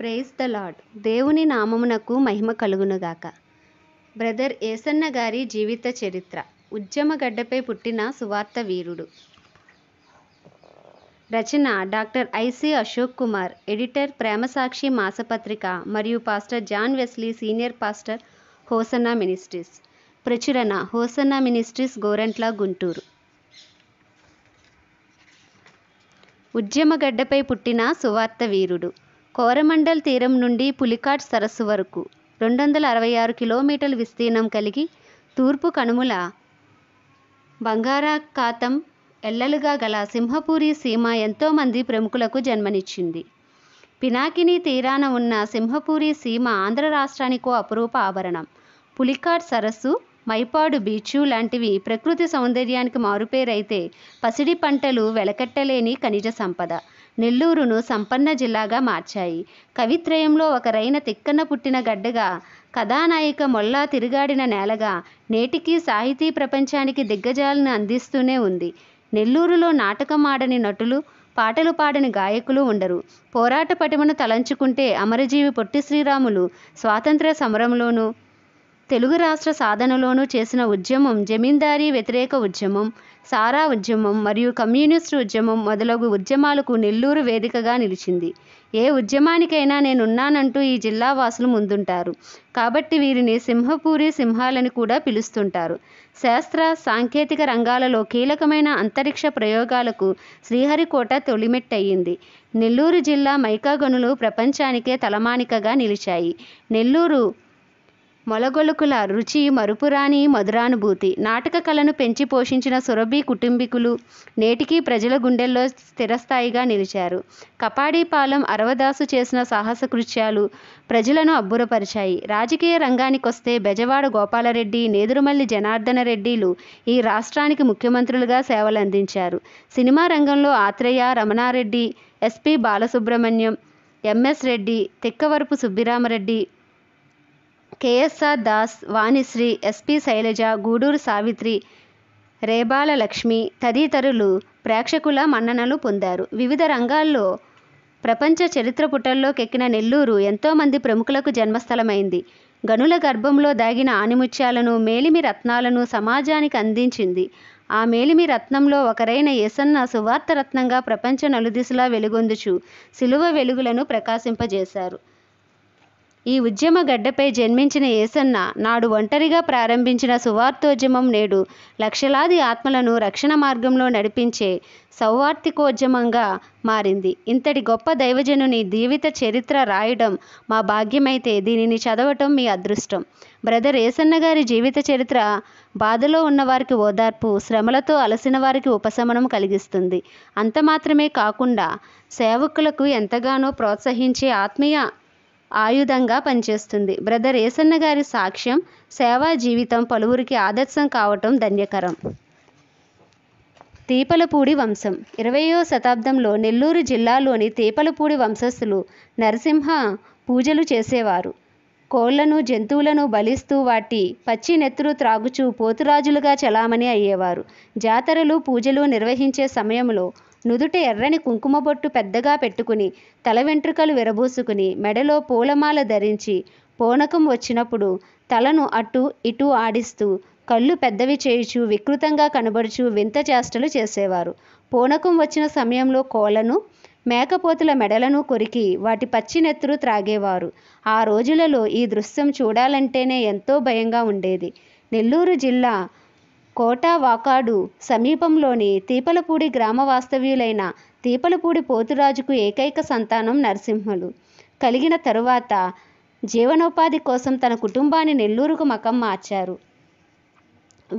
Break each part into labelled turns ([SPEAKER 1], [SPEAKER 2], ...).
[SPEAKER 1] praise the lord దేవుని నామమునకు మహిమ కలుగునుగాక బ్రదర్ ఏసన్న గారి జీవిత చరిత్ర ఉద్యమగడ్డపై పుట్టిన సువార్త వీరుడు రచన doctor IC Ashok Kumar editor Premasakshi మాసపత్రిక మరియు pastor John Wesley senior pastor Hosanna ministries ప్రచురణ హోసనా మినిస్ట్రీస్ గోరంట్ల గుంటూరు ఉద్యమగడ్డపై పుట్టిన సువార్త వీరుడు కోరమండల్ తీరం నుండి పులికాట్ సరస్సు వరకు రెండు వందల అరవై ఆరు కిలోమీటర్ల విస్తీర్ణం కలిగి తూర్పు కనుమల బంగారాఖాతం ఎల్లలుగా గల సింహపూరి సీమ ఎంతోమంది ప్రముఖులకు జన్మనిచ్చింది పినాకిని తీరాన ఉన్న సింహపూరి సీమ ఆంధ్ర రాష్ట్రానికో అపురూప ఆభరణం పులికాట్ సరస్సు మైపాడు బీచు లాంటివి ప్రకృతి సౌందర్యానికి మారుపేరైతే పసిడి పంటలు వెలకట్టలేని ఖనిజ సంపద నెల్లూరును సంపన్న జిల్లాగా మార్చాయి కవిత్రయంలో ఒకరైన తిక్కన పుట్టిన గడ్డగా కథానాయిక మొల్లా తిరుగాడిన నేలగా నేటికీ సాహితీ ప్రపంచానికి దిగ్గజాలను అందిస్తూనే ఉంది నెల్లూరులో నాటకం ఆడని నటులు పాటలు పాడని గాయకులు ఉండరు పోరాట పటిమను తలంచుకుంటే అమరజీవి పొట్టి శ్రీరాములు స్వాతంత్ర సమరంలోనూ తెలుగు రాష్ట్ర సాధనలోనూ చేసిన ఉద్యమం జమీందారీ వ్యతిరేక ఉద్యమం సారా ఉద్యమం మరియు కమ్యూనిస్ట్ ఉద్యమం మొదలగు ఉద్యమాలకు నెల్లూరు వేదికగా నిలిచింది ఏ ఉద్యమానికైనా నేనున్నానంటూ ఈ జిల్లా వాసులు ముందుంటారు కాబట్టి వీరిని సింహపూరి సింహాలని కూడా పిలుస్తుంటారు శాస్త్ర సాంకేతిక రంగాలలో కీలకమైన అంతరిక్ష ప్రయోగాలకు శ్రీహరికోట తొలిమెట్టయింది నెల్లూరు జిల్లా మైకాగనులు ప్రపంచానికే తలమానికగా నిలిచాయి నెల్లూరు మొలగొలుకుల రుచి మరుపురాని మధురానుభూతి నాటక కళను పెంచి పోషించిన సురభి కుటుంబీకులు నేటికీ ప్రజల గుండెల్లో స్థిరస్థాయిగా నిలిచారు కపాడీపాలెం అరవదాసు చేసిన సాహస కృత్యాలు ప్రజలను అబ్బురపరిచాయి రాజకీయ రంగానికొస్తే బెజవాడ గోపాలరెడ్డి నేదురుమల్లి జనార్దన రెడ్డిలు ఈ రాష్ట్రానికి ముఖ్యమంత్రులుగా సేవలందించారు సినిమా రంగంలో Athreya Ramana Reddy SP Balasubrahmanyam MS Reddy Tikkavarapu Subbirami Reddy KSR Das Vanisri SP Sailaja Gudur Savitri Rebala Lakshmi తదితరులు ప్రేక్షకుల మన్ననలు పొందారు వివిధ రంగాల్లో ప్రపంచ చరిత్ర పుటల్లోకెక్కిన నెల్లూరు ఎంతోమంది ప్రముఖులకు జన్మస్థలమైంది గనుల గర్భంలో దాగిన ఆనిముత్యాలను మేలిమి రత్నాలను సమాజానికి అందించింది ఆ మేలిమి రత్నంలో ఒకరైన ఏసన్న సువార్త రత్నంగా ప్రపంచ నలుదిశలా వెలుగొందుచు సిలువ వెలుగులను ప్రకాశింపజేశారు ఈ ఉద్యమ గడ్డపై జన్మించిన ఏసన్న నాడు ఒంటరిగా ప్రారంభించిన సువార్తోద్యమం నేడు లక్షలాది ఆత్మలను రక్షణ మార్గంలో నడిపించే సౌవార్థికోద్యమంగా మారింది ఇంతటి గొప్ప దైవజనుని జీవిత చరిత్ర రాయడం మా భాగ్యమైతే దీనిని చదవటం మీ అదృష్టం బ్రదర్ ఏసన్న గారి జీవిత చరిత్ర బాధలో ఉన్నవారికి ఓదార్పు శ్రమలతో అలసిన వారికి ఉపశమనం కలిగిస్తుంది అంత మాత్రమే కాకుండా సేవకులకు ఎంతగానో ప్రోత్సహించే ఆత్మీయ ఆయుధంగా పనిచేస్తుంది బ్రదర్ ఏసన్న గారి సాక్ష్యం సేవా జీవితం పలువురికి ఆదర్శం కావటం ధన్యకరం తీపలపూడి వంశం ఇరవయో శతాబ్దంలో నెల్లూరు జిల్లాలోని తీపలపూడి వంశస్థులు నరసింహ పూజలు చేసేవారు కోళ్లను జంతువులను బలిస్తూ వాటి పచ్చి నెత్తురు త్రాగుచూ పోతురాజులుగా చలామణి అయ్యేవారు జాతరలు పూజలు నిర్వహించే సమయంలో నుదుట ఎర్రని కుంకుమ బొట్టు పెద్దగా పెట్టుకుని తల వెంట్రుకలు విరబూసుకుని మెడలో పూలమాల ధరించి పూనకం వచ్చినప్పుడు తలను అటు ఇటు ఆడిస్తూ కళ్ళు పెద్దవి చేయుచు వికృతంగా కనబడుచు వింత చేష్టలు చేసేవారు పూనకం వచ్చిన సమయంలో కోలను మేకపోతుల మెడలను కొరికి వాటి పచ్చి నెత్తురు త్రాగేవారు ఆ రోజులలో ఈ దృశ్యం చూడాలంటేనే ఎంతో భయంగా ఉండేది నెల్లూరు జిల్లా కోట వాకాడు సమీపంలోని తీపలపూడి గ్రామ వాస్తవ్యులైన తీపలపూడి పోతురాజుకు ఏకైక సంతానం నరసింహులు కలిగిన తరువాత జీవనోపాధి కోసం తన కుటుంబాన్ని నెల్లూరుకు మకం మార్చారు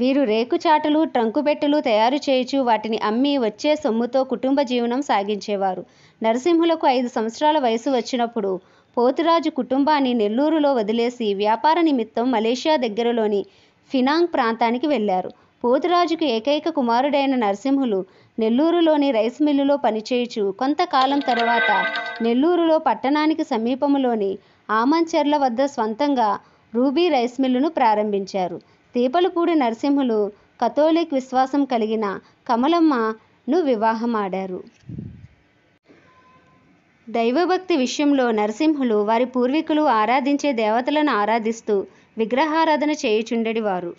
[SPEAKER 1] వీరు రేకుచాటలు ట్రంకుబెట్టెలు తయారు చేయుచు వాటిని అమ్మి వచ్చే సొమ్ముతో కుటుంబ జీవనం సాగించేవారు నరసింహులకు ఐదు సంవత్సరాల వయసు వచ్చినప్పుడు పోతురాజు కుటుంబాన్ని నెల్లూరులో వదిలేసి వ్యాపార నిమిత్తం మలేషియా దగ్గరలోని ఫినాంగ్ ప్రాంతానికి వెళ్ళారు పోతురాజుకు ఏకైక కుమారుడైన నరసింహులు నెల్లూరులోని రైస్ మిల్లులో పనిచేయుచు కొంతకాలం తర్వాత నెల్లూరులో పట్టణానికి సమీపంలోని ఆమంచెర్ల వద్ద స్వంతంగా రూబీ రైస్ మిల్లును ప్రారంభించారు తీపలపూడి నరసింహులు కథోలిక్ విశ్వాసం కలిగిన కమలమ్మను వివాహమాడారు దైవభక్తి విషయంలో నరసింహులు వారి పూర్వీకులు ఆరాధించే దేవతలను ఆరాధిస్తూ విగ్రహారాధన చేయుచుండడివారు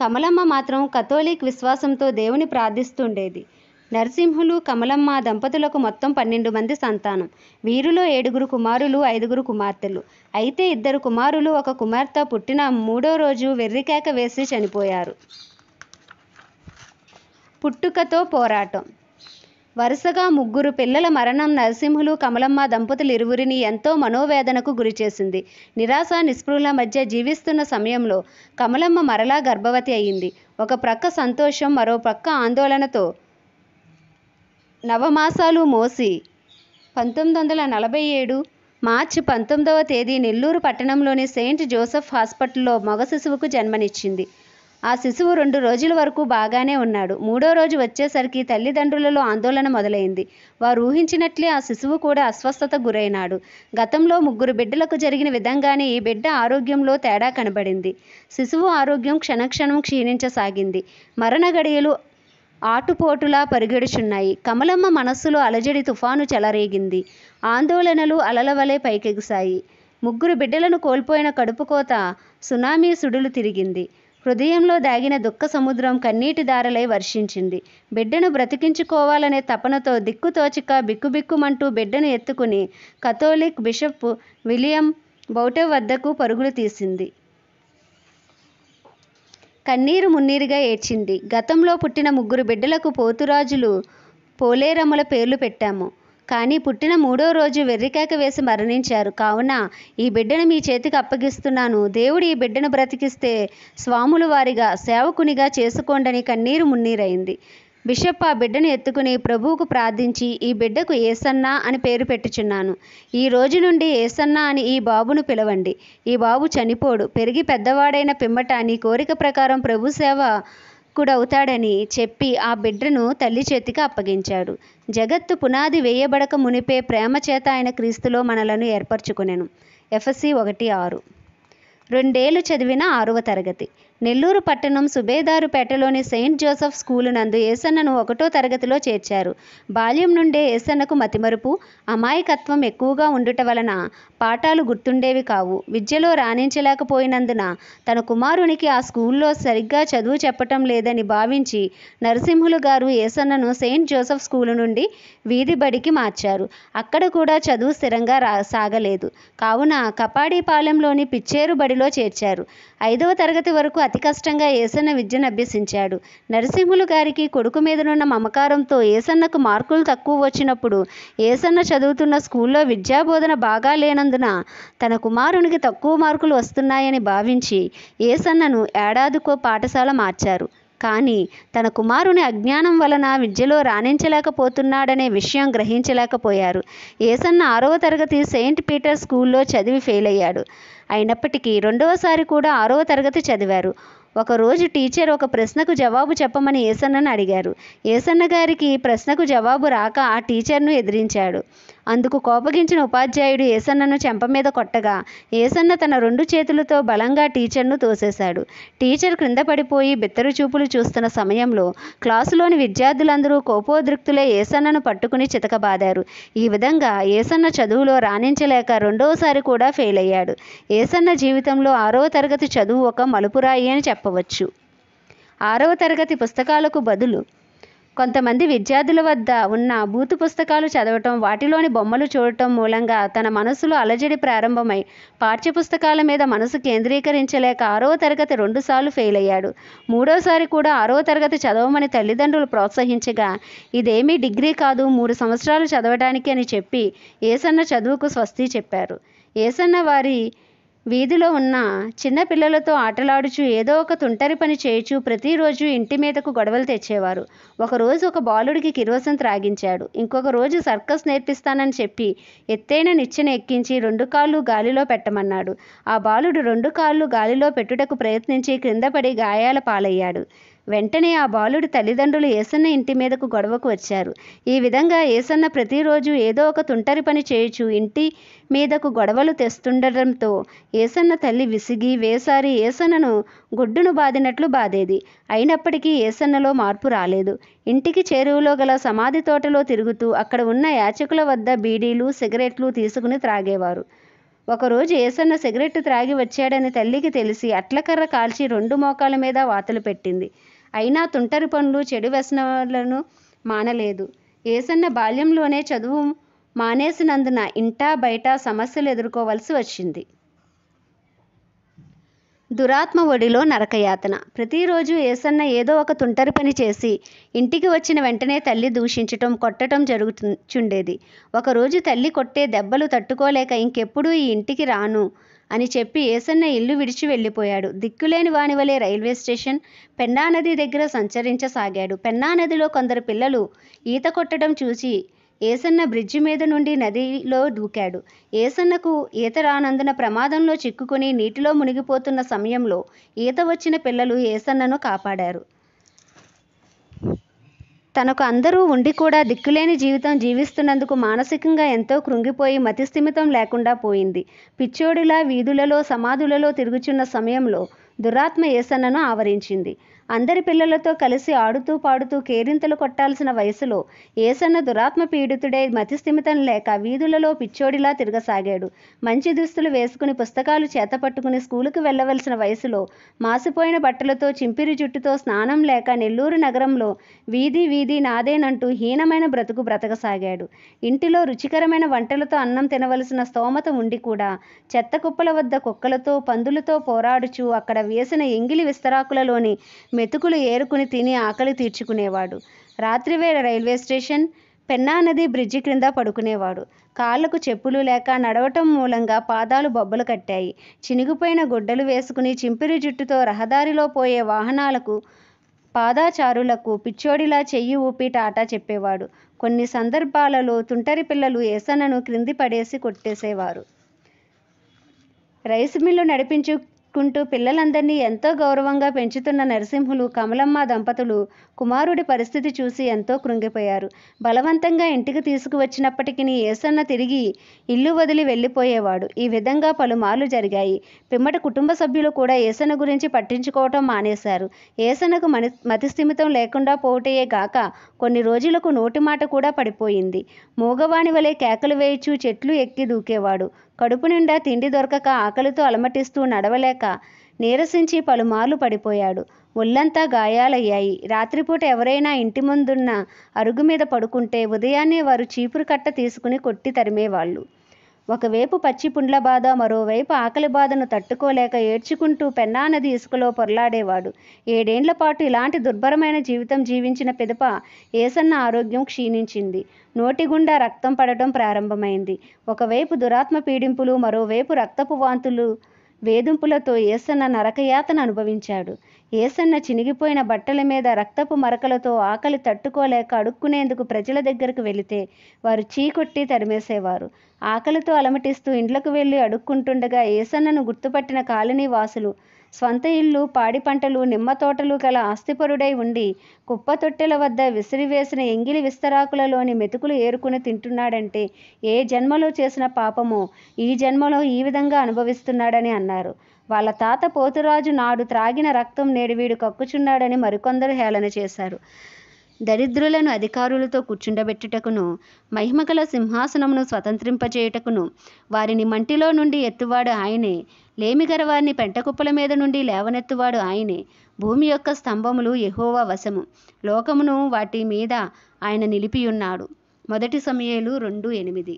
[SPEAKER 1] కమలమ్మ మాత్రం కథోలిక్ విశ్వాసంతో దేవుని ప్రార్థిస్తుండేది నరసింహులు కమలమ్మ దంపతులకు మొత్తం పన్నెండు మంది సంతానం వీరిలో ఏడుగురు కుమారులు ఐదుగురు కుమార్తెలు అయితే ఇద్దరు కుమారులు ఒక కుమార్తె పుట్టిన మూడో రోజు వెర్రికేక వేసి చనిపోయారు పుట్టుకతో పోరాటం వరుసగా ముగ్గురు పిల్లల మరణం నరసింహులు కమలమ్మ దంపతులు ఇరువురిని ఎంతో మనోవేదనకు గురిచేసింది నిరాశ నిస్పృహల మధ్య జీవిస్తున్న సమయంలో కమలమ్మ మరలా గర్భవతి అయింది ఒక ప్రక్క సంతోషం మరో ప్రక్క ఆందోళనతో నవమాసాలు మోసి పంతొమ్మిది వందల నలభై ఏడు మార్చి పంతొమ్మిదవ తేదీ నెల్లూరు పట్టణంలోని సెయింట్ జోసెఫ్ హాస్పిటల్లో మగ శిశువుకు జన్మనిచ్చింది ఆ శిశువు రెండు రోజుల వరకు బాగానే ఉన్నాడు మూడో రోజు వచ్చేసరికి తల్లిదండ్రులలో ఆందోళన మొదలైంది వారు ఊహించినట్లే ఆ శిశువు కూడా అస్వస్థత గురైనాడు గతంలో ముగ్గురు బిడ్డలకు జరిగిన విధంగానే ఈ బిడ్డ ఆరోగ్యంలో తేడా కనబడింది శిశువు ఆరోగ్యం క్షణక్షణం క్షీణించసాగింది మరణ గడియలు ఆటుపోటులా పరిగెడుచున్నాయి కమలమ్మ మనస్సులో అలజడి తుఫాను చెలరేగింది ఆందోళనలు అలలవలే పైకెగిశాయి ముగ్గురు బిడ్డలను కోల్పోయిన కడుపుకోత సునామీ సుడులు తిరిగింది హృదయంలో దాగిన దుఃఖ సముద్రం కన్నీటి దారలై వర్షించింది బిడ్డను బ్రతికించుకోవాలనే తపనతో దిక్కుతోచిక బిక్కుబిక్కుమంటూ బిడ్డను ఎత్తుకుని కథోలిక్ బిషప్ విలియం బౌటెవ్ వద్దకు పరుగులు తీసింది కన్నీరు మున్నీరుగా ఏడ్చింది గతంలో పుట్టిన ముగ్గురు బిడ్డలకు పోతురాజులు పోలేరమ్మల పేర్లు పెట్టాము కానీ పుట్టిన మూడో రోజు వెర్రికేక వేసి మరణించారు కావున ఈ బిడ్డను మీ చేతికి అప్పగిస్తున్నాను దేవుడు ఈ బిడ్డను బ్రతికిస్తే స్వాములు వారిగా సేవకునిగా చేసుకోండని కన్నీరు మున్నీరైంది బిషప్ ఆ బిడ్డను ఎత్తుకుని ప్రభువుకు ప్రార్థించి ఈ బిడ్డకు ఏసన్నా అని పేరు పెట్టుచున్నాను ఈ రోజు నుండి ఏసన్నా అని ఈ బాబును పిలవండి ఈ బాబు చనిపోడు పెరిగి పెద్దవాడైన పిమ్మట నీ కోరిక ప్రకారం ప్రభు సేవ అవుతాడని చెప్పి ఆ బిడ్డను తల్లి చేతికి అప్పగించాడు జగత్తు పునాది వేయబడక మునిపే ప్రేమ చేత ఆయన క్రీస్తులో మనలను ఏర్పరచుకునేను ఎఫ్ఎస్సి ఒకటి ఆరు రెండేళ్లు చదివిన ఆరవ తరగతి నెల్లూరు పట్టణం సుబేదారుపేటలోని సెయింట్ జోసెఫ్ స్కూలు నందు ఏసన్నను ఒకటో తరగతిలో చేర్చారు బాల్యం నుండే ఏసన్నకు మతిమరుపు అమాయకత్వం ఎక్కువగా ఉండుట వలన పాఠాలు గుర్తుండేవి కావు విద్యలో రాణించలేకపోయినందున తన కుమారునికి ఆ స్కూల్లో సరిగ్గా చదువు చెప్పటం లేదని భావించి నరసింహులు గారు ఏసన్నను సెయింట్ జోసెఫ్ స్కూలు నుండి వీధి బడికి మార్చారు అక్కడ కూడా చదువు స్థిరంగా రా సాగలేదు కావున కపాడీపాలెంలోని పిచ్చేరు బడిలో చేర్చారు ఐదవ తరగతి వరకు అతి కష్టంగా ఏసన్న విద్యను అభ్యసించాడు నరసింహులు గారికి కొడుకు మీదనున్న మమకారంతో ఏసన్నకు మార్కులు తక్కువ వచ్చినప్పుడు ఏసన్న చదువుతున్న స్కూల్లో విద్యాబోధన బాగా లేనందున తన కుమారునికి తక్కువ మార్కులు వస్తున్నాయని భావించి ఏసన్నను ఏడాదికో పాఠశాల మార్చారు కానీ తన కుమారుని అజ్ఞానం వలన విద్యలో రాణించలేకపోతున్నాడనే విషయం గ్రహించలేకపోయారు ఏసన్న ఆరవ తరగతి సెయింట్ పీటర్ స్కూల్లో చదివి ఫెయిల్ అయ్యాడు అయినప్పటికీ రెండవసారి కూడా ఆరవ తరగతి చదివారు ఒకరోజు టీచర్ ఒక ప్రశ్నకు జవాబు చెప్పమని ఏసన్నను అడిగారు ఏసన్న గారికి ప్రశ్నకు జవాబు రాక ఆ టీచర్ను ఎదిరించాడు అందుకు కోపగించిన ఉపాధ్యాయుడు ఏసన్నను చెంప మీద కొట్టగా ఏసన్న తన రెండు చేతులతో బలంగా టీచర్ను తోసేశాడు టీచర్ క్రింద పడిపోయి బిత్తరు చూపులు చూస్తున్న సమయంలో క్లాసులోని విద్యార్థులందరూ కోపోద్రిక్తులే ఏసన్నను పట్టుకుని చితకబాదారు ఈ విధంగా ఏసన్న చదువులో రాణించలేక రెండోసారి కూడా ఫెయిల్ అయ్యాడు ఏసన్న జీవితంలో ఆరవ తరగతి చదువు ఒక మలుపురాయి అని చెప్పవచ్చు ఆరవ తరగతి పుస్తకాలకు బదులు కొంతమంది విద్యార్థుల వద్ద ఉన్న బూతు పుస్తకాలు చదవటం వాటిలోని బొమ్మలు చూడటం మూలంగా తన మనసులో అలజడి ప్రారంభమై పాఠ్యపుస్తకాల మీద మనసు కేంద్రీకరించలేక ఆరో తరగతి రెండుసార్లు ఫెయిల్ అయ్యాడు మూడోసారి కూడా ఆరో తరగతి చదవమని తల్లిదండ్రులు ప్రోత్సహించగా ఇదేమీ డిగ్రీ కాదు మూడు సంవత్సరాలు చదవడానికి అని చెప్పి ఏసన్న చదువుకు స్వస్తి చెప్పారు ఏసన్న వారి వీధిలో ఉన్న చిన్నపిల్లలతో ఆటలాడుచు ఏదో ఒక తుంటరి పని చేయుచు ప్రతిరోజు ఇంటి మీదకు గొడవలు తెచ్చేవారు ఒకరోజు ఒక బాలుడికి కిరోసం త్రాగించాడు ఇంకొక రోజు సర్కస్ నేర్పిస్తానని చెప్పి ఎత్తైన నిచ్చెన ఎక్కించి రెండు కాళ్ళు గాలిలో పెట్టమన్నాడు ఆ బాలుడు రెండు కాళ్ళు గాలిలో పెట్టుటకు ప్రయత్నించి క్రిందపడి గాయాల పాలయ్యాడు వెంటనే ఆ బాలుడి తల్లిదండ్రులు ఏసన్న ఇంటి మీదకు గొడవకు వచ్చారు ఈ విధంగా ఏసన్న ప్రతిరోజు ఏదో ఒక తుంటరి పని చేయుచు ఇంటి మీదకు గొడవలు తెస్తుండటంతో ఏసన్న తల్లి విసిగి వేసారి ఏసన్నను గొడ్డును బాదినట్లు బాధేది అయినప్పటికీ ఏసన్నలో మార్పు రాలేదు ఇంటికి చేరువలో గల సమాధి తోటలో తిరుగుతూ అక్కడ ఉన్న యాచకుల వద్ద బీడీలు సిగరెట్లు తీసుకుని త్రాగేవారు ఒకరోజు ఏసన్న సిగరెట్ త్రాగి వచ్చాడని తల్లికి తెలిసి అట్లకర్ర కాల్చి రెండు మోకాల మీద వాతలు పెట్టింది అయినా తుంటరి పనులు చెడు వ్యసనాలను మానలేదు ఏసన్న బాల్యంలోనే చదువు మానేసినందున ఇంటా బయట సమస్యలు ఎదుర్కోవలసి వచ్చింది దురాత్మ ఒడిలో నరకయాతన ప్రతిరోజు ఏసన్న ఏదో ఒక తుంటరి పని చేసి ఇంటికి వచ్చిన వెంటనే తల్లి దూషించటం కొట్టటం జరుగుచుండేది ఒకరోజు తల్లి కొట్టే దెబ్బలు తట్టుకోలేక ఇంకెప్పుడూ ఈ ఇంటికి రాను అని చెప్పి ఏసన్న ఇల్లు విడిచి వెళ్ళిపోయాడు దిక్కులేని వాణివలే రైల్వే స్టేషన్ పెన్నా నది దగ్గర సంచరించసాగాడు పెన్నా నదిలో కొందరు పిల్లలు ఈత కొట్టడం చూసి ఏసన్న బ్రిడ్జి మీద నుండి నదిలో దూకాడు ఏసన్నకు ఈత రానందున ప్రమాదంలో చిక్కుకుని నీటిలో మునిగిపోతున్న సమయంలో ఈత వచ్చిన పిల్లలు ఏసన్నను కాపాడారు తనకు అందరూ ఉండి కూడా దిక్కులేని జీవితం జీవిస్తున్నందుకు మానసికంగా ఎంతో కృంగిపోయి మతిస్థిమితం లేకుండా పోయింది పిచ్చోడిలా వీధులలో సమాధులలో తిరుగుచున్న సమయంలో దురాత్మ ఏసన్నను ఆవరించింది అందరి పిల్లలతో కలిసి ఆడుతూ పాడుతూ కేరింతలు కొట్టాల్సిన వయసులో ఏసన్న దురాత్మ పీడితుడే మతిస్థిమితం లేక వీధులలో పిచ్చోడిలా తిరగసాగాడు మంచి దుస్తులు వేసుకుని పుస్తకాలు చేతపట్టుకుని స్కూలుకు వెళ్ళవలసిన వయసులో మాసిపోయిన బట్టలతో చింపిరి జుట్టుతో స్నానం లేక నెల్లూరు నగరంలో వీధి వీధి నాదేనంటూ హీనమైన బ్రతుకు బ్రతకసాగాడు ఇంటిలో రుచికరమైన వంటలతో అన్నం తినవలసిన స్తోమత ఉండి కూడా చెత్త కుప్పల వద్ద కుక్కలతో పందులతో పోరాడుచు అక్కడ వేసిన ఎంగిలి విస్తరాకులలోని మెతుకులు ఏరుకుని తిని ఆకలి తీర్చుకునేవాడు రాత్రివేళ రైల్వే స్టేషన్ పెన్నా నది బ్రిడ్జి క్రింద పడుకునేవాడు కాళ్లకు చెప్పులు లేక నడవటం మూలంగా పాదాలు బొబ్బలు కట్టాయి చినిగిపోయిన గుడ్డలు వేసుకుని చింపిరి జుట్టుతో రహదారిలో పోయే వాహనాలకు పాదాచారులకు పిచ్చోడిలా చెయ్యి ఊపి టాటా చెప్పేవాడు కొన్ని సందర్భాలలో తుంటరి పిల్లలు ఏసనను క్రింది పడేసి కొట్టేసేవారు రైస్ మిల్లు నడిపించు చూసుకుంటూ పిల్లలందరినీ ఎంతో గౌరవంగా పెంచుతున్న నరసింహులు కమలమ్మ దంపతులు కుమారుడి పరిస్థితి చూసి ఎంతో కృంగిపోయారు బలవంతంగా ఇంటికి తీసుకువచ్చినప్పటికీ ఏసన్న తిరిగి ఇల్లు వదిలి వెళ్ళిపోయేవాడు ఈ విధంగా పలుమార్లు జరిగాయి పిమ్మట కుటుంబ సభ్యులు కూడా ఏసన గురించి పట్టించుకోవటం మానేశారు ఏసనకు మని మతిస్థిమితం లేకుండా పోటయే గాక కొన్ని రోజులకు నోటి మాట కూడా పడిపోయింది మూగవాణి వలె కేకలు వేయచు చెట్లు ఎక్కి దూకేవాడు కడుపు నిండా తిండి దొరకక ఆకలితో అలమటిస్తూ నడవలేక నీరసించి పలుమార్లు పడిపోయాడు ఒళ్ళంతా గాయాలయ్యాయి రాత్రిపూట ఎవరైనా ఇంటి ముందున్న అరుగు మీద పడుకుంటే ఉదయాన్నే వారు చీపురు కట్ట తీసుకుని కొట్టి తరిమేవాళ్ళు ఒకవైపు పచ్చి పుండ్ల బాధ మరోవైపు ఆకలి బాధను తట్టుకోలేక ఏడ్చుకుంటూ పెన్నానది ఇసుకలో పొరలాడేవాడు ఏడేండ్ల పాటు ఇలాంటి దుర్భరమైన జీవితం జీవించిన పిదప ఏసన్న ఆరోగ్యం క్షీణించింది నోటి గుండా రక్తం పడటం ప్రారంభమైంది ఒకవైపు దురాత్మ పీడింపులు మరోవైపు రక్తపు వాంతులు వేధింపులతో ఏసన్న నరకయాతను అనుభవించాడు ఏసన్న చినిగిపోయిన బట్టల మీద రక్తపు మరకలతో ఆకలి తట్టుకోలేక అడుక్కునేందుకు ప్రజల దగ్గరకు వెళితే వారు చీకొట్టి తరిమేసేవారు ఆకలితో అలమటిస్తూ ఇండ్లకు వెళ్ళి అడుక్కుంటుండగా ఏసన్నను గుర్తుపట్టిన కాలనీ వాసులు స్వంత ఇల్లు పాడి పంటలు నిమ్మ తోటలు గల ఆస్తిపరుడై ఉండి కుప్ప తొట్టెల వద్ద విసిరివేసిన ఎంగిలి విస్తరాకులలోని మెతుకులు ఏరుకుని తింటున్నాడంటే ఏ జన్మలో చేసిన పాపమో ఈ జన్మలో ఈ విధంగా అనుభవిస్తున్నాడని అన్నారు వాళ్ళ తాత పోతురాజు నాడు త్రాగిన రక్తం నేడు వీడు కక్కుచున్నాడని మరికొందరు హేళన చేశారు దరిద్రులను అధికారులతో కూర్చుండబెట్టుటకును మహిమగల సింహాసనమును స్వతంత్రింపచేయుటకును వారిని మంటిలో నుండి ఎత్తువాడు ఆయనే లేమిగరవారిని పెంటకుప్పల మీద నుండి లేవనెత్తువాడు ఆయనే భూమి యొక్క స్తంభములు ఎహోవా వశము లోకమును వాటి మీద ఆయన నిలిపియున్నాడు మొదటి సమయాలు రెండు ఎనిమిది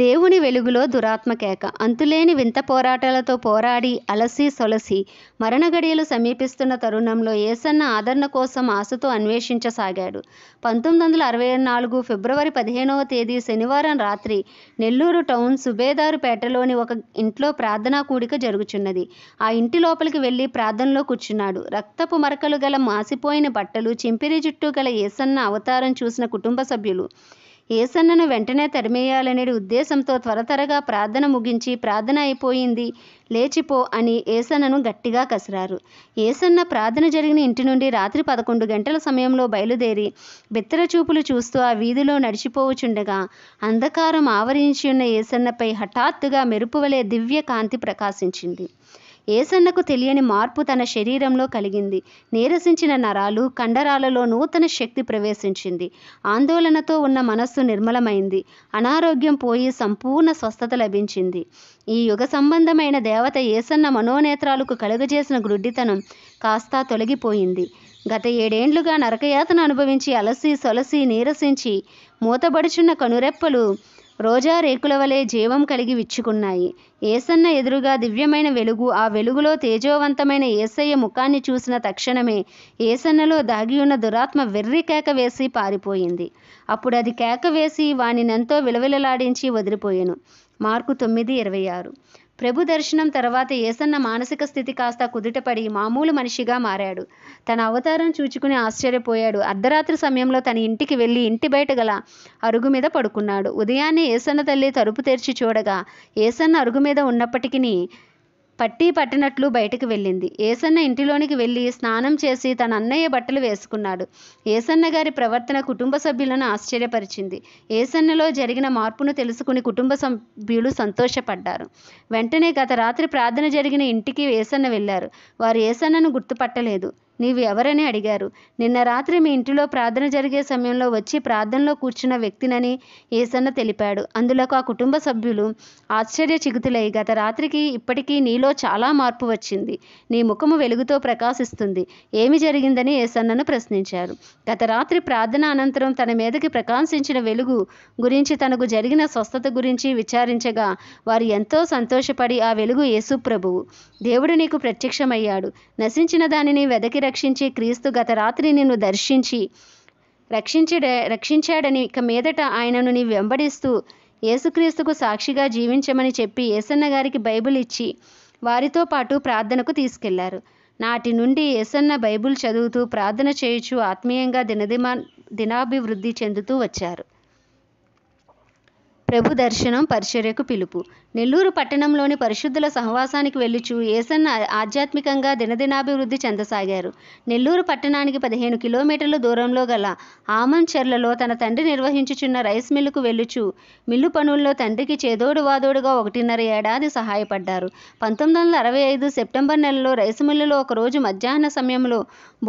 [SPEAKER 1] దేవుని వెలుగులో దురాత్మ కేక అంతులేని వింత పోరాటాలతో పోరాడి అలసి సొలసి మరణగడియలు సమీపిస్తున్న తరుణంలో ఏసన్న ఆదరణ కోసం ఆశతో అన్వేషించసాగాడు పంతొమ్మిది వందల అరవై నాలుగు ఫిబ్రవరి పదిహేనవ తేదీ శనివారం రాత్రి నెల్లూరు టౌన్ సుబేదారుపేటలోని ఒక ఇంట్లో ప్రార్థనా కూడిక జరుగుచున్నది ఆ ఇంటి లోపలికి వెళ్ళి ప్రార్థనలో కూర్చున్నాడు రక్తపు మరకలు గల మాసిపోయిన బట్టలు చింపిరి జుట్టు గల ఏసన్న అవతారం చూసిన కుటుంబ సభ్యులు ఏసన్నను వెంటనే తరిమేయాలనే ఉద్దేశంతో త్వరతరగా ప్రార్థన ముగించి ప్రార్థన అయిపోయింది లేచిపో అని ఏసన్నను గట్టిగా కసిరారు ఏసన్న ప్రార్థన జరిగిన ఇంటి నుండి రాత్రి పదకొండు గంటల సమయంలో బయలుదేరి బిత్తర చూపులు చూస్తూ ఆ వీధిలో నడిచిపోవచుండగా అంధకారం ఆవరించి ఉన్న ఏసన్నపై హఠాత్తుగా మెరుపువలే దివ్య కాంతి ప్రకాశించింది ఏసన్నకు తెలియని మార్పు తన శరీరంలో కలిగింది నీరసించిన నరాలు కండరాలలో నూతన శక్తి ప్రవేశించింది ఆందోళనతో ఉన్న మనస్సు నిర్మలమైంది అనారోగ్యం పోయి సంపూర్ణ స్వస్థత లభించింది ఈ యుగ సంబంధమైన దేవత ఏసన్న మనోనేత్రాలకు కలుగజేసిన గ్రుడ్డితనం కాస్త తొలగిపోయింది గత ఏడేండ్లుగా నరకయాతన అనుభవించి అలసి సొలసి నీరసించి మూతబడుచున్న కనురెప్పలు రోజా రేకుల వలె జీవం కలిగి విచ్చుకున్నాయి ఏసన్న ఎదురుగా దివ్యమైన వెలుగు ఆ వెలుగులో తేజోవంతమైన ఏసయ్య ముఖాన్ని చూసిన తక్షణమే ఏసన్నలో దాగి ఉన్న దురాత్మ వెర్రి కేక వేసి పారిపోయింది అప్పుడు అది కేక వేసి వాణినంతో విలవిలలాడించి వదిలిపోయాను మార్కు తొమ్మిది ఇరవై ఆరు ప్రభు దర్శనం తర్వాత ఏసన్న మానసిక స్థితి కాస్త కుదుటపడి మామూలు మనిషిగా మారాడు తన అవతారం చూచుకుని ఆశ్చర్యపోయాడు అర్ధరాత్రి సమయంలో తన ఇంటికి వెళ్ళి ఇంటి బయట గల అరుగు మీద పడుకున్నాడు ఉదయాన్నే ఏసన్న తల్లి తలుపు తెరిచి చూడగా ఏసన్న అరుగు మీద ఉన్నప్పటికీ పట్టి పట్టినట్లు బయటకు వెళ్ళింది ఏసన్న ఇంటిలోనికి వెళ్ళి స్నానం చేసి తన అన్నయ్య బట్టలు వేసుకున్నాడు ఏసన్న గారి ప్రవర్తన కుటుంబ సభ్యులను ఆశ్చర్యపరిచింది ఏసన్నలో జరిగిన మార్పును తెలుసుకుని కుటుంబ సభ్యులు సంతోషపడ్డారు వెంటనే గత రాత్రి ప్రార్థన జరిగిన ఇంటికి ఏసన్న వెళ్ళారు వారు ఏసన్నను గుర్తుపట్టలేదు నీవు ఎవరని అడిగారు నిన్న రాత్రి మీ ఇంటిలో ప్రార్థన జరిగే సమయంలో వచ్చి ప్రార్థనలో కూర్చున్న వ్యక్తినని ఏసన్న తెలిపాడు అందులోకి ఆ కుటుంబ సభ్యులు ఆశ్చర్య చిగుతులై గత రాత్రికి ఇప్పటికీ నీలో చాలా మార్పు వచ్చింది నీ ముఖము వెలుగుతో ప్రకాశిస్తుంది ఏమి జరిగిందని ఏసన్నను ప్రశ్నించారు గత రాత్రి ప్రార్థన అనంతరం తన మీదకి ప్రకాశించిన వెలుగు గురించి తనకు జరిగిన స్వస్థత గురించి విచారించగా వారు ఎంతో సంతోషపడి ఆ వెలుగు యేసు ప్రభువు దేవుడు నీకు ప్రత్యక్షమయ్యాడు నశించిన దానిని వెదకిర రక్షించే క్రీస్తు గత రాత్రి నిన్ను దర్శించి రక్షించడే రక్షించాడని ఇక మీదట ఆయనను నీ వెంబడిస్తూ యేసుక్రీస్తుకు సాక్షిగా జీవించమని చెప్పి ఏసన్న గారికి బైబిల్ ఇచ్చి వారితో పాటు ప్రార్థనకు తీసుకెళ్లారు నాటి నుండి ఏసన్న బైబిల్ చదువుతూ ప్రార్థన చేయుచు ఆత్మీయంగా దినదిమా దినాభివృద్ధి చెందుతూ వచ్చారు ప్రభు దర్శనం పరిచర్యకు పిలుపు నెల్లూరు పట్టణంలోని పరిశుద్ధుల సహవాసానికి వెళ్ళుచు ఏసన్న ఆధ్యాత్మికంగా దినదినాభివృద్ధి చెందసాగారు నెల్లూరు పట్టణానికి పదిహేను కిలోమీటర్ల దూరంలో గల చెర్లలో తన తండ్రి నిర్వహించుచున్న రైస్ మిల్లుకు వెళ్ళుచు మిల్లు పనుల్లో తండ్రికి చేదోడు వాదోడుగా ఒకటిన్నర ఏడాది సహాయపడ్డారు పంతొమ్మిది వందల అరవై ఐదు సెప్టెంబర్ నెలలో రైస్ మిల్లులో ఒకరోజు మధ్యాహ్న సమయంలో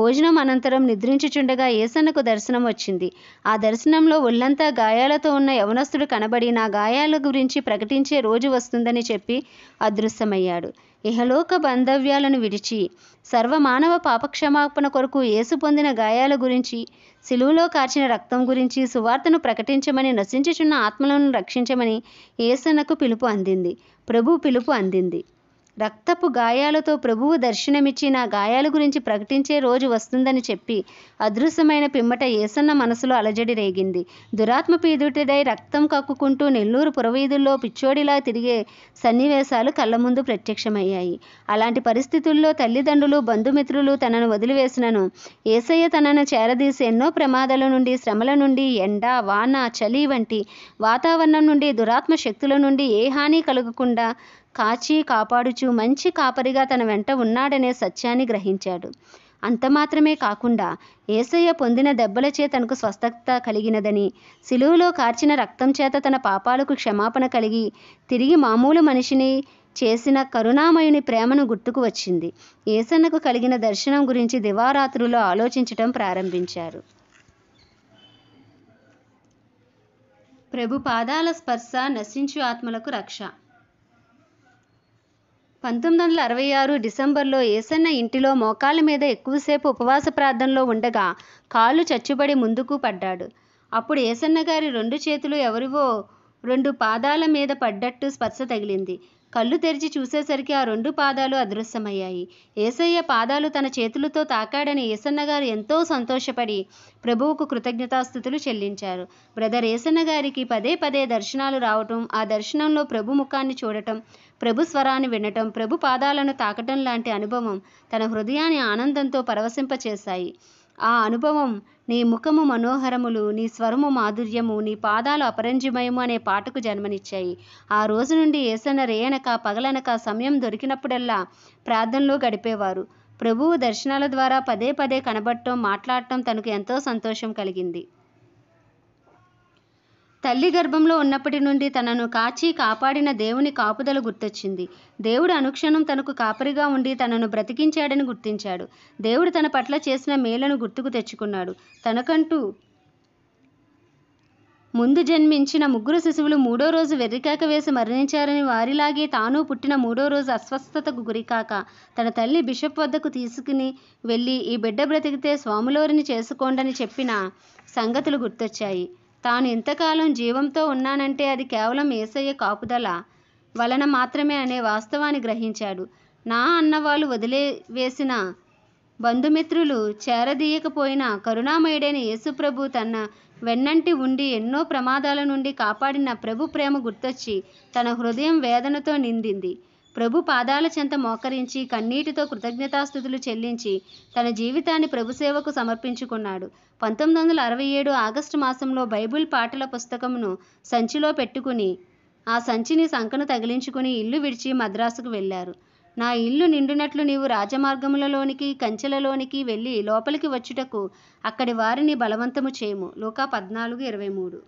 [SPEAKER 1] భోజనం అనంతరం నిద్రించుచుండగా ఏసన్నకు దర్శనం వచ్చింది ఆ దర్శనంలో ఒళ్ళంతా గాయాలతో ఉన్న యవనస్తుడు కనబడి నా గాయాల గురించి ప్రకటించే రోజు వస్తుందని చెప్పి అదృశ్యమయ్యాడు ఇహలోక బంధవ్యాలను విడిచి సర్వమానవ పాపక్షమాపణ కొరకు ఏసు పొందిన గాయాల గురించి సిలువులో కార్చిన రక్తం గురించి సువార్తను ప్రకటించమని నశించుచున్న ఆత్మలను రక్షించమని ఏసనకు పిలుపు అందింది ప్రభు పిలుపు అందింది రక్తపు గాయాలతో ప్రభువు దర్శనమిచ్చి నా గాయాల గురించి ప్రకటించే రోజు వస్తుందని చెప్పి అదృశ్యమైన పిమ్మట ఏసన్న మనసులో అలజడి రేగింది దురాత్మ పీడితుడై రక్తం కక్కుకుంటూ నెల్లూరు పురవీధుల్లో పిచ్చోడిలా తిరిగే సన్నివేశాలు కళ్ళ ముందు ప్రత్యక్షమయ్యాయి అలాంటి పరిస్థితుల్లో తల్లిదండ్రులు బంధుమిత్రులు తనను వదిలివేసినను ఏసయ్య తనను చేరదీసి ఎన్నో ప్రమాదాల నుండి శ్రమల నుండి ఎండ వాన చలి వంటి వాతావరణం నుండి దురాత్మ శక్తుల నుండి ఏ హాని కలగకుండా కాచి కాపాడుచు మంచి కాపరిగా తన వెంట ఉన్నాడనే సత్యాన్ని గ్రహించాడు అంత మాత్రమే కాకుండా ఏసయ్య పొందిన దెబ్బలచే తనకు స్వస్థత కలిగినదని సిలువులో కార్చిన రక్తం చేత తన పాపాలకు క్షమాపణ కలిగి తిరిగి మామూలు మనిషిని చేసిన కరుణామయుని ప్రేమను గుర్తుకు వచ్చింది ఏసన్నకు కలిగిన దర్శనం గురించి దివారాత్రులో ఆలోచించటం ప్రారంభించారు ప్రభు పాదాల స్పర్శ నశించు ఆత్మలకు రక్ష పంతొమ్మిది వందల అరవై ఆరు డిసెంబర్లో ఏసన్న ఇంటిలో మోకాళ్ళ మీద ఎక్కువసేపు ఉపవాస ప్రార్థనలో ఉండగా కాళ్ళు చచ్చుబడి ముందుకు పడ్డాడు అప్పుడు ఏసన్న గారి రెండు చేతులు ఎవరివో రెండు పాదాల మీద పడ్డట్టు స్పర్శ తగిలింది కళ్ళు తెరిచి చూసేసరికి ఆ రెండు పాదాలు అదృశ్యమయ్యాయి ఏసయ్య పాదాలు తన చేతులతో తాకాడని ఏసన్నగారు ఎంతో సంతోషపడి ప్రభువుకు కృతజ్ఞతాస్థుతులు చెల్లించారు బ్రదర్ ఏసన్న గారికి పదే పదే దర్శనాలు రావటం ఆ దర్శనంలో ప్రభు ముఖాన్ని చూడటం ప్రభు స్వరాన్ని వినటం ప్రభు పాదాలను తాకటం లాంటి అనుభవం తన హృదయాన్ని ఆనందంతో పరవశింపచేశాయి ఆ అనుభవం నీ ముఖము మనోహరములు నీ స్వరము మాధుర్యము నీ పాదాలు అపరంజిమయము అనే పాటకు జన్మనిచ్చాయి ఆ రోజు నుండి ఏసన రేయనక పగలనక సమయం దొరికినప్పుడల్లా ప్రార్థనలో గడిపేవారు ప్రభువు దర్శనాల ద్వారా పదే పదే కనబడటం మాట్లాడటం తనకు ఎంతో సంతోషం కలిగింది తల్లి గర్భంలో ఉన్నప్పటి నుండి తనను కాచి కాపాడిన దేవుని కాపుదల గుర్తొచ్చింది దేవుడు అనుక్షణం తనకు కాపరిగా ఉండి తనను బ్రతికించాడని గుర్తించాడు దేవుడు తన పట్ల చేసిన మేలను గుర్తుకు తెచ్చుకున్నాడు తనకంటూ ముందు జన్మించిన ముగ్గురు శిశువులు మూడో రోజు వెర్రికాక వేసి మరణించారని వారిలాగే తాను పుట్టిన మూడో రోజు అస్వస్థతకు గురికాక తన తల్లి బిషప్ వద్దకు తీసుకుని వెళ్ళి ఈ బిడ్డ బ్రతికితే స్వాములోరిని చేసుకోండని చెప్పిన సంగతులు గుర్తొచ్చాయి తాను ఇంతకాలం జీవంతో ఉన్నానంటే అది కేవలం ఏసయ్య కాపుదల వలన మాత్రమే అనే వాస్తవాన్ని గ్రహించాడు నా అన్నవాళ్ళు వేసిన బంధుమిత్రులు చేరదీయకపోయినా కరుణామయుడైన యేసుప్రభు తన వెన్నంటి ఉండి ఎన్నో ప్రమాదాల నుండి కాపాడిన ప్రభు ప్రేమ గుర్తొచ్చి తన హృదయం వేదనతో నిందింది ప్రభు పాదాల చెంత మోకరించి కన్నీటితో కృతజ్ఞతాస్థుతులు చెల్లించి తన జీవితాన్ని ప్రభు సేవకు సమర్పించుకున్నాడు పంతొమ్మిది వందల అరవై ఏడు ఆగస్టు మాసంలో బైబిల్ పాటల పుస్తకమును సంచిలో పెట్టుకుని ఆ సంచిని సంకను తగిలించుకుని ఇల్లు విడిచి మద్రాసుకు వెళ్ళారు నా ఇల్లు నిండునట్లు నీవు రాజమార్గములలోనికి కంచెలలోనికి వెళ్ళి లోపలికి వచ్చుటకు అక్కడి వారిని బలవంతము చేయము లోకా పద్నాలుగు ఇరవై మూడు